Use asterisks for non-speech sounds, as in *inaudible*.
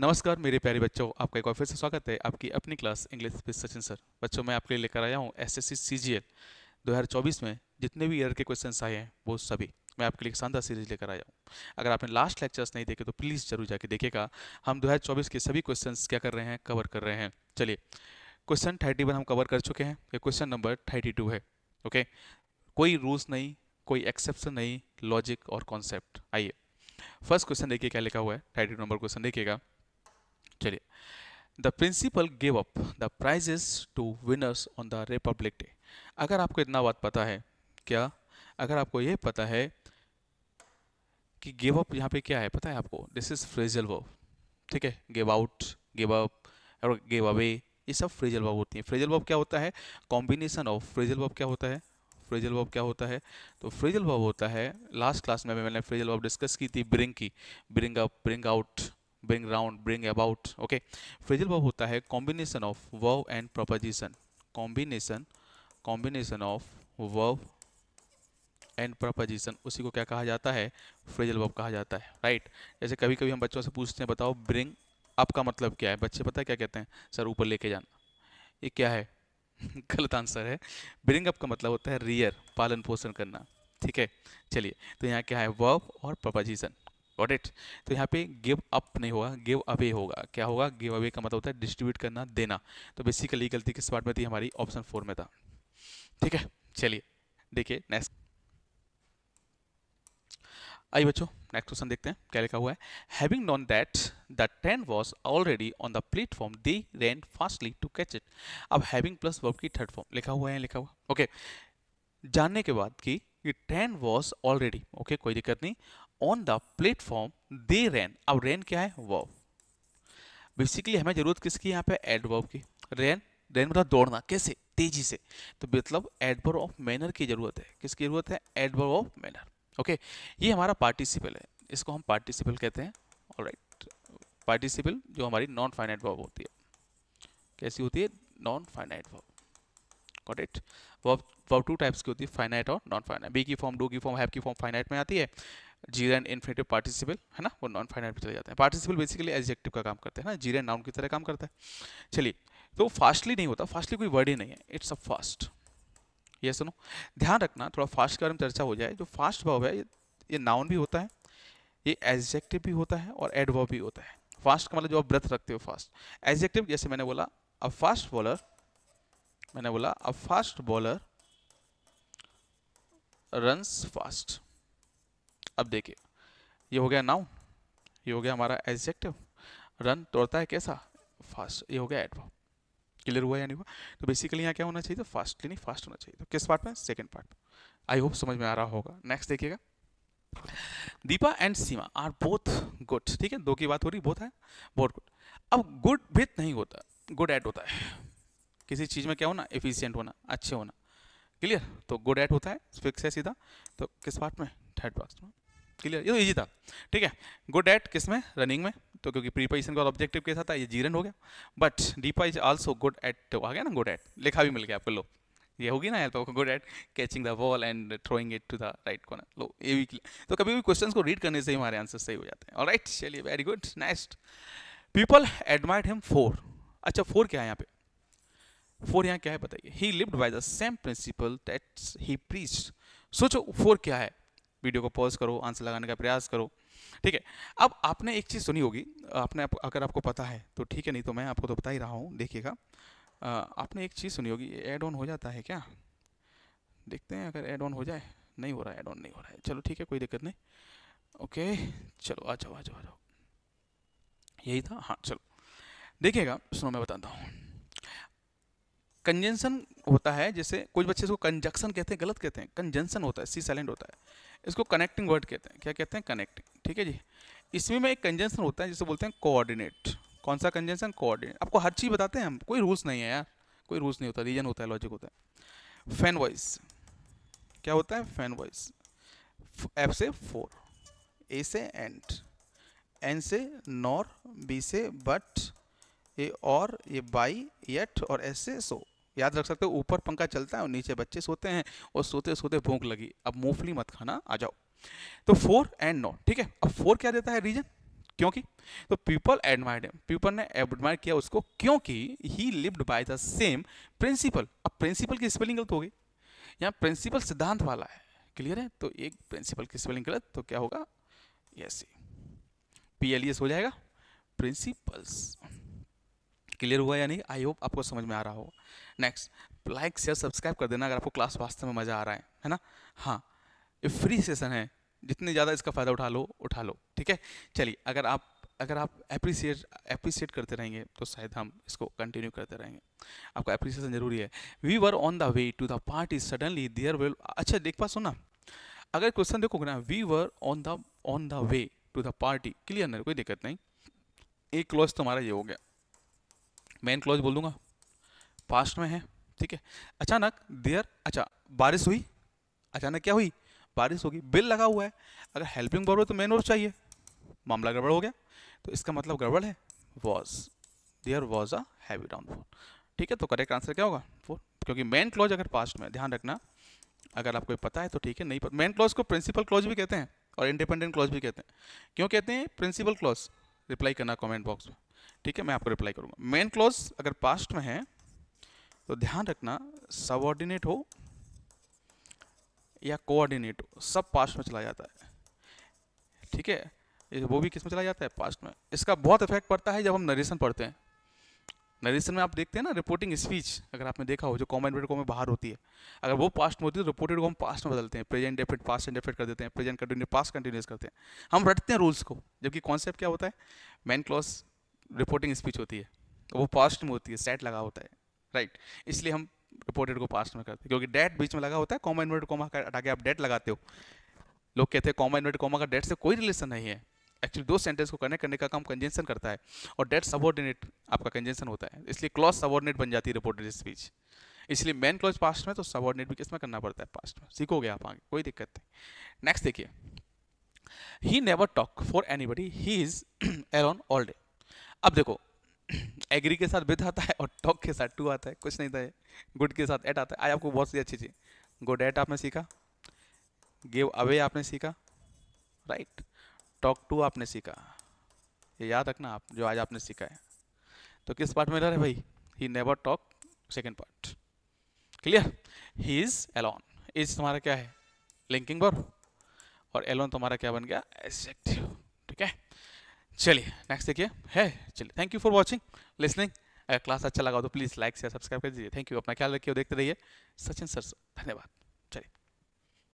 नमस्कार मेरे प्यारे बच्चों आपका एक बार फिर से स्वागत है आपकी अपनी class English with Sachin sir बच्चों मैं आपके लिए लेकर आया हूँ S S C C G L दो हज़ार चौबीस में जितने भी ईयर के क्वेश्चन आए हैं वो सभी मैं आपके लिए शानदार सीरीज लेकर आया हूँ अगर आपने लास्ट लेक्चर्स नहीं देखे तो प्लीज़ जरूर जाके देखेगा हम दो हज़ार चौबीस के सभी क्वेश्चन क्या कर रहे हैं कवर कर रहे हैं चलिए क्वेश्चन थर्टी वन हम कवर कर चुके हैं ये क्वेश्चन नंबर थर्टी टू है ओके कोई रूल्स नहीं कोई एक्सेप्शन नहीं लॉजिक और कॉन्सेप्ट आइए फर्स्ट क्वेश्चन देखिए क्या लिखा हुआ है थर्टी नंबर क्वेश्चन देखिएगा चलिए the principal give up the prizes to winners on the Republic Day अगर आपको इतना बात पता है क्या अगर आपको ये पता है कि गिव अप यहाँ पे क्या है पता है आपको दिस इज फ्रेजल वर्ब ठीक है गिव आउट गिव अप और गिव अवे ये सब फ्रेजल वर्ब होती है फ्रेजल वर्ब क्या होता है कॉम्बिनेशन ऑफ फ्रेजल वर्ब क्या होता है फ्रेजल वर्ब क्या होता है तो फ्रेजल वर्ब होता है लास्ट क्लास में मैंने फ्रेजल वर्ब डिस्कस की थी ब्रिंग की bring up bring out bring round bring about okay phrasal verb hota hai combination of verb and preposition combination combination of verb and preposition उसी को क्या कहा जाता है फ्रेजल वर्ब कहा जाता है राइट right? जैसे कभी कभी हम बच्चों से पूछते हैं बताओ ब्रिंग अप का मतलब क्या है बच्चे पता है क्या कहते हैं सर ऊपर लेके जाना ये क्या है *laughs* गलत आंसर है ब्रिंग अप का मतलब होता है रियर पालन पोषण करना ठीक है चलिए तो यहाँ क्या है वर्ब और प्रपोजिशन गॉट इट तो यहाँ पे गिव अप नहीं होगा गिव अवे होगा क्या होगा गिव अवे का मतलब होता है डिस्ट्रीब्यूट करना देना तो बेसिकली गलती किस पार्ट में थी हमारी ऑप्शन फोर में था ठीक है चलिए देखिए नेक्स्ट आई बच्चों नेक्स्ट क्वेश्चन देखते हैं क्या लिखा हुआ है having known that the train was already on the platform they ran fastly to catch it अब हैविंग प्लस वर्ब की थर्ड फॉर्म लिखा हुआ है लिखा हुआ ओके okay. जानने के बाद कि ट्रेन वॉज ऑलरेडी ओके कोई दिक्कत नहीं on the platform they ran अब रैन क्या है वर्ब बेसिकली हमें जरूरत किसकी यहाँ पे एडवर्ब की रैन रैन मतलब दौड़ना कैसे तेजी से तो मतलब एडवर्ब ऑफ मैनर की जरूरत है किसकी जरूरत है एडवर्ब ऑफ मैनर ओके ये हमारा पार्टिसिपल है इसको हम पार्टिसिपल कहते हैं और राइट पार्टिसिपल जो हमारी नॉन फाइनाइट वर्ब होती है कैसी होती है non finite verb got it verb verb two types की होती है फाइनाइट और नॉन फाइनाइट बी की फॉर्म डू की फॉर्म हैव की फॉर्म फाइनाइट में आती है जीरो एंड इन्फिनेटिव पार्टिसिपल है ना वो नॉन फाइनल पे चले जाते हैं पार्टिसिपल बेसिकली एडजेक्टिव का काम करते हैं ना जीरो एंड नाउन की तरह काम करता है चलिए तो फास्टली नहीं होता फास्टली कोई वर्ड ही नहीं है इट्स अ फास्ट ये सुनो ध्यान रखना थोड़ा फास्ट के बारे में चर्चा हो जाए जो फास्ट वर्ब है ये नाउन भी होता है ये एडजेक्टिव भी होता है और एडवर्ब भी होता है फास्ट का मतलब जो आप ब्रथ रखते हो फास्ट एडजेक्टिव जैसे मैंने बोला अ फास्ट बॉलर मैंने बोला a fast bowler runs fast अब देखिए ये हो गया नाउ ये हो गया हमारा एडजेक्टिव रन तोड़ता है कैसा फास्ट ये हो गया एडवर्ब क्लियर हुआ या नहीं हुआ तो बेसिकली यहाँ क्या होना चाहिए तो फास्टली नहीं फास्ट होना चाहिए तो किस पार्ट में सेकेंड पार्ट आई होप समझ में आ रहा होगा नेक्स्ट देखिएगा Deepa and Seema are both good ठीक है दो की बात हो रही बोथ है बहुत गुड अब गुड विथ नहीं होता गुड एट होता है किसी चीज़ में क्या होना एफिशियंट होना अच्छे होना क्लियर तो गुड एट होता है फिक्स है सीधा तो किस पार्ट में थर्ड पार्ट में क्लियर ये तो ईजी था ठीक है गुड एट किस में रनिंग में तो क्योंकि प्रीपोजिशन का ऑब्जेक्टिव कैसा था ये जीरन हो गया but Deepa is also good at आ गया ना गुड एट लिखा भी मिल गया आपको लो ये होगी ना हेल्प आपको good at catching the ball and throwing it to the right corner लो ये भी क्लियर तो कभी भी क्वेश्चन को रीड करने से ही हमारे आंसर सही हो जाते हैं और राइट चलिए very good next people admired him for अच्छा फोर क्या है यहाँ पे फोर यहाँ क्या है बताइए he lived by the same principle that he preach सोचो फोर क्या है वीडियो को पॉज करो आंसर लगाने का प्रयास करो ठीक है अब आपने एक चीज़ सुनी होगी आपने आप, अगर आपको पता है तो ठीक है नहीं तो मैं आपको तो बता ही रहा हूँ देखिएगा आपने एक चीज़ सुनी होगी एड ऑन हो जाता है क्या देखते हैं अगर एड ऑन हो जाए नहीं हो रहा है एड ऑन नहीं हो रहा है चलो ठीक है कोई दिक्कत नहीं ओके चलो आ जाओ आ जाओ आ जाओ यही था हाँ चलो देखिएगा सुनो मैं बताता हूँ कंजेंशन होता है जैसे कुछ बच्चे इसको कंजक्शन कहते हैं गलत कहते हैं कंजेंसन होता है सी साइलेंट होता है इसको कनेक्टिंग वर्ड कहते हैं क्या कहते हैं कनेक्टिंग ठीक है जी इसमें में एक कंजेंशन होता है जिसे बोलते हैं कोऑर्डिनेट कौन सा कंजेंसन कोऑर्डिनेट आपको हर चीज़ बताते हैं हम कोई रूल्स नहीं है यार कोई रूल्स नहीं होता रीजन होता है लॉजिक होता है फैन वॉइस क्या होता है फैन वॉइस एफ से फोर ए से एंड एन से नॉर बी से बट ए और ये बाई एट और एस से सो याद रख सकते हो ऊपर पंखा चलता है और नीचे बच्चे सोते हैं और सोते सोते भूख लगी अब मूंगफली मत खाना आ जाओ तो फोर एंड नौ ठीक है अब फोर क्या देता है रीजन क्योंकि तो पीपल एडमायर पीपल ने एडमायर किया उसको क्योंकि he lived by the same principle अब प्रिंसिपल की स्पेलिंग गलत हो गई यहाँ प्रिंसिपल सिद्धांत वाला है क्लियर है तो एक प्रिंसिपल की स्पेलिंग गलत तो क्या होगा यस पी एल एस हो जाएगा प्रिंसिपल्स क्लियर हुआ या नहीं आई होप आपको समझ में आ रहा हो नेक्स्ट लाइक शेयर सब्सक्राइब कर देना अगर आपको क्लास वास्तव में मज़ा आ रहा है है ना हाँ ये फ्री सेशन है जितने ज़्यादा इसका फ़ायदा उठा लो उठा लो ठीक है चलिए अगर आप अगर आप अप्रिसिएट अप्रिसिएट करते रहेंगे तो शायद हम इसको कंटिन्यू करते रहेंगे आपका अप्रिसिएशन जरूरी है we were on the way to the party suddenly there will अच्छा देख पा सुना अगर क्वेश्चन देखोगे ना we were on the on the way to the party clear नहीं कोई दिक्कत नहीं एक क्लॉज तुम्हारा ये हो गया मेन क्लॉज बोल दूंगा पास्ट में है ठीक है अचानक देयर अच्छा बारिश हुई अचानक क्या हुई बारिश होगी बिल लगा हुआ है अगर हेल्पिंग वर्ब हो तो मेन और चाहिए मामला गड़बड़ हो गया तो इसका मतलब गड़बड़ है was there was a heavy downfall ठीक है तो करेक्ट आंसर क्या होगा फोर क्योंकि मेन क्लॉज अगर पास्ट में ध्यान रखना अगर आपको पता है तो ठीक है नहीं पता मेन क्लॉज को प्रिंसिपल क्लॉज भी कहते हैं और इंडिपेंडेंट क्लॉज भी कहते हैं क्यों कहते हैं प्रिंसिपल क्लॉज रिप्लाई करना कमेंट बॉक्स में ठीक है मैं आपको रिप्लाई करूंगा मेन क्लॉज अगर पास्ट में है तो ध्यान रखना सबॉर्डिनेट हो या कोऑर्डिनेट हो सब पास्ट में चला जाता है ठीक है वो भी किस में चला जाता है पास्ट में इसका बहुत इफेक्ट पड़ता है जब हम नरेशन पढ़ते हैं नरेशन में आप देखते हैं ना रिपोर्टिंग स्पीच अगर आपने देखा हो जो कॉमन वर्ड को में बाहर होती है अगर वो पास्ट में होती है तो रिपोर्टेड को हम पास्ट में बदलते हैं प्रेजेंट डेफिट पास्ट डेफिट कर देते हैं प्रेजेंट कंटिन्यू पास्ट कंटिन्यूस करते हैं हम रटते हैं रूल्स को जबकि कॉन्सेप्ट क्या होता है मैन क्लॉज रिपोर्टिंग स्पीच होती है वो पास्ट में होती है सेट लगा होता है राइट इसलिए हम रिपोर्टेड को पास्ट में करते हैं क्योंकि डेट बीच में लगा होता है कॉमा इन्वर्ट कॉमा का हटा के आप डेट लगाते हो लोग कहते हैं कॉमा इन्वर्ट कॉमा का डेट से कोई रिलेशन नहीं है एक्चुअली दो सेंटेंस को कनेक्ट करने का काम कंजेंशन करता है और डेट सबॉर्डिनेट आपका कंजेंशन होता है इसलिए क्लॉज सबॉर्डिनेट बन जाती है रिपोर्टेड स्पीच इसलिए मेन क्लॉज पास्ट में तो सबॉर्डिनेट भी किसमें करना पड़ता है पास्ट में सीखोगे आप आगे कोई दिक्कत नहीं नेक्स्ट देखिए he never talk for anybody he is alone all day अब देखो एग्री *clears throat* के साथ विथ आता है और टॉक के साथ टू आता है कुछ नहीं था ये गुड के साथ एट आता है आज आपको बहुत सी अच्छी चीज़ गुड एट आपने सीखा गिव अवे आपने सीखा राइट टॉक टू आपने सीखा ये याद रखना आप जो आज आपने सीखा है तो किस पार्ट में रह रहे भाई he never talk second part clear he is alone is तुम्हारा क्या है लिंकिंग वर्ब और एलोन तुम्हारा क्या बन गया एसेक्टिव ठीक है चलिए नेक्स्ट देखिए है चलिए thank you for watching listening अगर क्लास अच्छा लगा तो प्लीज़ लाइक शेयर सब्सक्राइब कर दीजिए थैंक यू अपना ख्याल रखिए देखते रहिए सचिन सर धन्यवाद चलिए